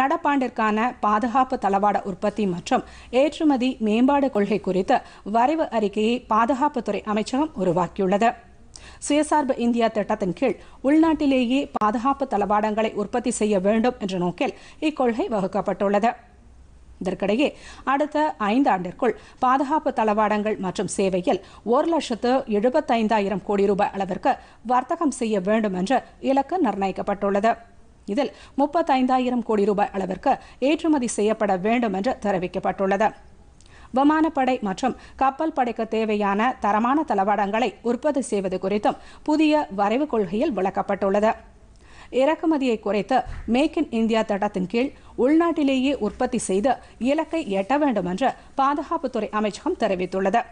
நடப்பாண்டிற்கான பாதுகாப்பு தளவாட உற்பத்தி மற்றும் ஏற்றுமதி மேம்பாடு கொள்கை குறித்து வரைவு அறிக்கையை பாதுகாப்புத்துறை அமைச்சகம் உருவாக்கியுள்ளது சுயசார்பு இந்தியா திட்டத்தின் கீழ் உள்நாட்டிலேயே பாதுகாப்பு தளவாடங்களை உற்பத்தி செய்ய வேண்டும் என்ற நோக்கில் இக்கொள்கை வகுக்கப்பட்டுள்ளது இதற்கிடையே அடுத்த ஐந்தாண்டிற்குள் பாதுகாப்பு தளவாடங்கள் மற்றும் சேவையில் ஒரு லட்சத்து எழுபத்தைந்தாயிரம் கோடி ரூபாய் அளவிற்கு வர்த்தகம் செய்ய வேண்டும் என்று இலக்கு நிர்ணயிக்கப்பட்டுள்ளது இதில் முப்பத்தைந்தாயிரம் கோடி ரூபாய் அளவிற்கு ஏற்றுமதி செய்யப்பட வேண்டும் என்று தெரிவிக்கப்பட்டுள்ளது விமானப்படை மற்றும் கப்பல் படைக்கு தேவையான தரமான தளவாடங்களை உற்பத்தி செய்வது குறித்தும் புதிய வரைவு கொள்கையில் விளக்கப்பட்டுள்ளது இறக்குமதியை குறைத்து மேக் இன் இந்தியா திட்டத்தின் கீழ் உள்நாட்டிலேயே உற்பத்தி செய்து இலக்கை எட்ட வேண்டும் என்று பாதுகாப்புத்துறை அமைச்சகம் தெரிவித்துள்ளது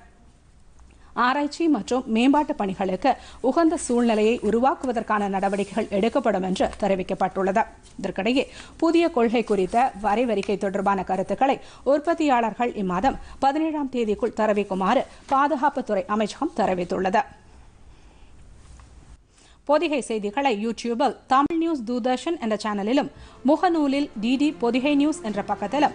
ஆராய்ச்சி மற்றும் மேம்பாட்டு பணிகளுக்கு உகந்த சூழ்நிலையை உருவாக்குவதற்கான நடவடிக்கைகள் எடுக்கப்படும் என்று தெரிவிக்கப்பட்டுள்ளது இதற்கிடையே புதிய கொள்கை குறித்த வரைவறிக்கை தொடர்பான கருத்துக்களை உற்பத்தியாளர்கள் இம்மாதம் பதினேழாம் தேதிக்குள் தெரிவிக்குமாறு பாதுகாப்புத்துறை அமைச்சகம் தெரிவித்துள்ளது பொதிகை செய்திகளை யூடியூபில் தமிழ் நியூஸ் தூர்தர்ஷன் என்ற சேனலிலும் முகநூலில் டிடி பொதிகை நியூஸ் என்ற பக்கத்திலும்